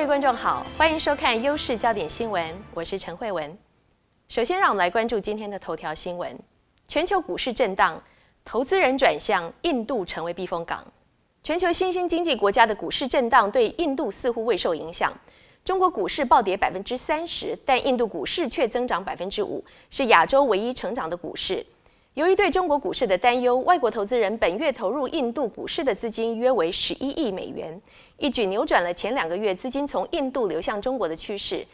各位观众好，欢迎收看《优势焦点新闻》，我是陈慧文。首先，让我们来关注今天的头条新闻：全球股市震荡，投资人转向印度成为避风港。全球新兴经济国家的股市震荡对印度似乎未受影响。中国股市暴跌百分之三十，但印度股市却增长百分之五，是亚洲唯一成长的股市。由于对中国股市的担忧，外国投资人本月投入印度股市的资金约为11亿美元，一举扭转了前两个月资金从印度流向中国的趋势。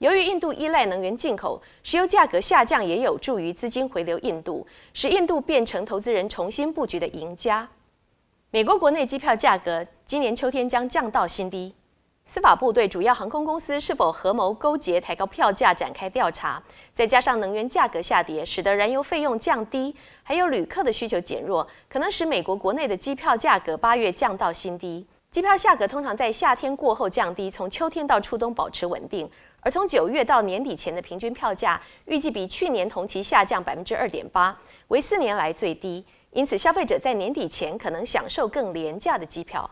由于印度依赖能源进口，石油价格下降也有助于资金回流印度，使印度变成投资人重新布局的赢家。美国国内机票价格今年秋天将降到新低。司法部对主要航空公司是否合谋勾结抬高票价展开调查。再加上能源价格下跌，使得燃油费用降低，还有旅客的需求减弱，可能使美国国内的机票价格八月降到新低。机票价格通常在夏天过后降低，从秋天到初冬保持稳定，而从九月到年底前的平均票价预计比去年同期下降百分之二点八，为四年来最低。因此，消费者在年底前可能享受更廉价的机票。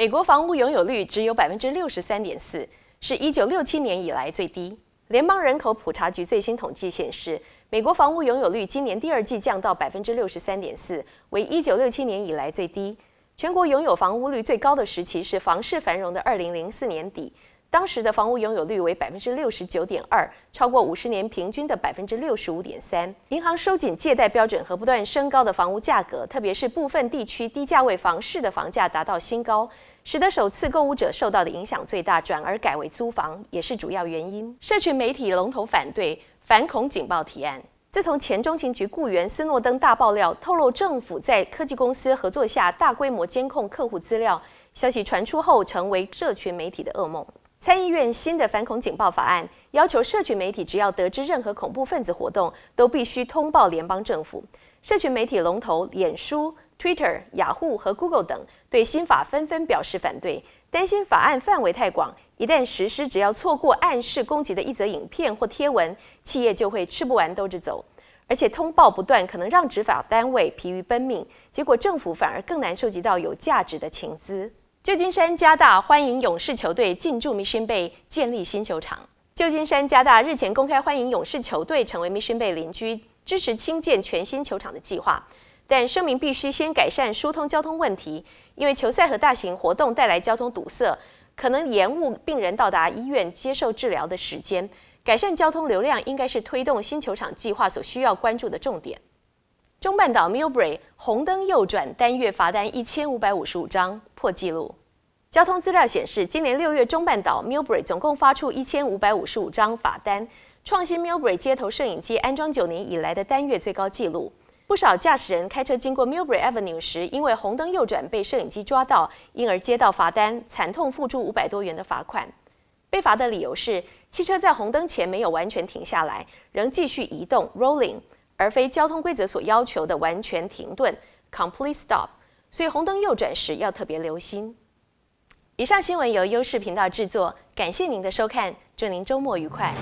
美国房屋拥有率只有百分之六十三点四，是一九六七年以来最低。联邦人口普查局最新统计显示，美国房屋拥有率今年第二季降到百分之六十三点四，为一九六七年以来最低。全国拥有房屋率最高的时期是房市繁荣的二零零四年底，当时的房屋拥有率为百分之六十九点二，超过五十年平均的百分之六十五点三。银行收紧借贷标准和不断升高的房屋价格，特别是部分地区低价位房市的房价达到新高。使得首次购物者受到的影响最大，转而改为租房也是主要原因。社群媒体龙头反对反恐警报提案。自从前中情局雇员斯诺登大爆料，透露政府在科技公司合作下大规模监控客户资料，消息传出后成为社群媒体的噩梦。参议院新的反恐警报法案要求社群媒体只要得知任何恐怖分子活动，都必须通报联邦政府。社群媒体龙头脸书。Twitter、雅虎和 Google 等对新法纷纷表示反对，担心法案范围太广，一旦实施，只要错过暗示攻击的一则影片或贴文，企业就会吃不完兜着走。而且通报不断，可能让执法单位疲于奔命，结果政府反而更难收集到有价值的情资。旧金山加大欢迎勇士球队进驻 Mission Bay 建立新球场。旧金山加大日前公开欢迎勇士球队成为 Mission Bay 邻居，支持兴建全新球场的计划。但声明必须先改善疏通交通问题，因为球赛和大型活动带来交通堵塞，可能延误病人到达医院接受治疗的时间。改善交通流量应该是推动新球场计划所需要关注的重点。中半岛 Millbury 红灯右转单月罚单一千五百五十五张破纪录。交通资料显示，今年六月中半岛 Millbury 总共发出一千五百五十五张罚单，创新 Millbury 街头摄影机安装九年以来的单月最高纪录。不少驾驶人开车经过 Milbury Avenue 时，因为红灯右转被摄影机抓到，因而接到罚单，惨痛付出五百多元的罚款。被罚的理由是，汽车在红灯前没有完全停下来，仍继续移动 （rolling），而非交通规则所要求的完全停顿 （complete stop）。所以红灯右转时要特别留心。以上新闻由优视频道制作，感谢您的收看，祝您周末愉快。